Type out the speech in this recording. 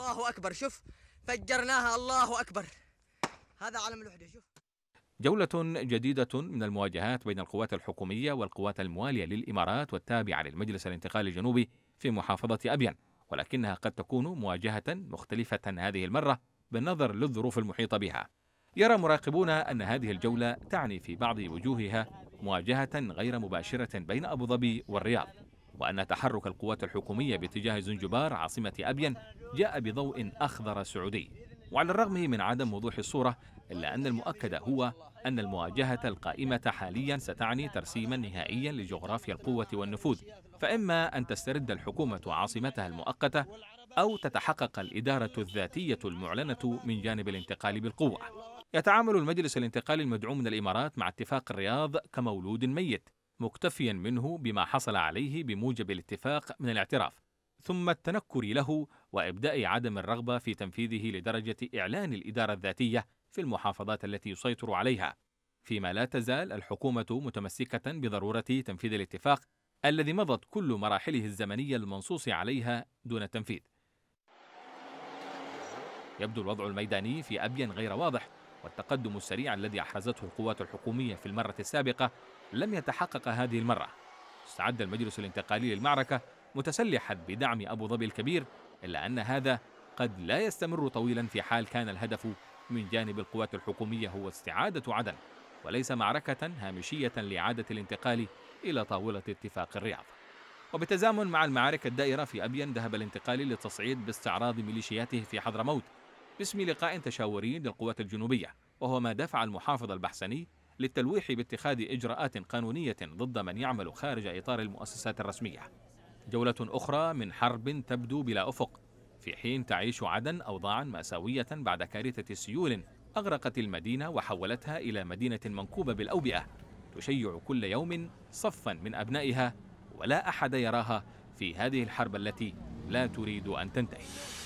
الله أكبر شوف فجرناها الله أكبر هذا علم الوحدة شوف جولة جديدة من المواجهات بين القوات الحكومية والقوات الموالية للإمارات والتابعة للمجلس الانتقالي الجنوبي في محافظة أبين ولكنها قد تكون مواجهة مختلفة هذه المرة بالنظر للظروف المحيطة بها يرى مراقبون أن هذه الجولة تعني في بعض وجوهها مواجهة غير مباشرة بين أبو ظبي والرياض وأن تحرك القوات الحكومية باتجاه زنجبار عاصمة أبين جاء بضوء أخضر سعودي وعلى الرغم من عدم وضوح الصورة إلا أن المؤكد هو أن المواجهة القائمة حاليا ستعني ترسيما نهائيا لجغرافيا القوة والنفوذ فإما أن تسترد الحكومة عاصمتها المؤقتة أو تتحقق الإدارة الذاتية المعلنة من جانب الانتقال بالقوة يتعامل المجلس الانتقالي المدعوم من الإمارات مع اتفاق الرياض كمولود ميت مكتفيا منه بما حصل عليه بموجب الاتفاق من الاعتراف ثم التنكر له وابداء عدم الرغبه في تنفيذه لدرجه اعلان الاداره الذاتيه في المحافظات التي يسيطر عليها فيما لا تزال الحكومه متمسكه بضروره تنفيذ الاتفاق الذي مضت كل مراحله الزمنيه المنصوص عليها دون التنفيذ يبدو الوضع الميداني في ابين غير واضح والتقدم السريع الذي أحرزته القوات الحكومية في المرة السابقة لم يتحقق هذه المرة استعد المجلس الانتقالي للمعركة متسلحا بدعم أبو ظبي الكبير إلا أن هذا قد لا يستمر طويلا في حال كان الهدف من جانب القوات الحكومية هو استعادة عدن وليس معركة هامشية لإعادة الانتقال إلى طاولة اتفاق الرياض وبتزامن مع المعارك الدائرة في أبين ذهب الانتقالي للتصعيد باستعراض ميليشياته في حضرموت باسم لقاء تشاوري للقوات الجنوبية وهو ما دفع المحافظ البحسني للتلويح باتخاذ إجراءات قانونية ضد من يعمل خارج إطار المؤسسات الرسمية جولة أخرى من حرب تبدو بلا أفق في حين تعيش عدن أوضاعا مأساوية بعد كارثة سيول أغرقت المدينة وحولتها إلى مدينة منكوبة بالأوبئة تشيع كل يوم صفا من أبنائها ولا أحد يراها في هذه الحرب التي لا تريد أن تنتهي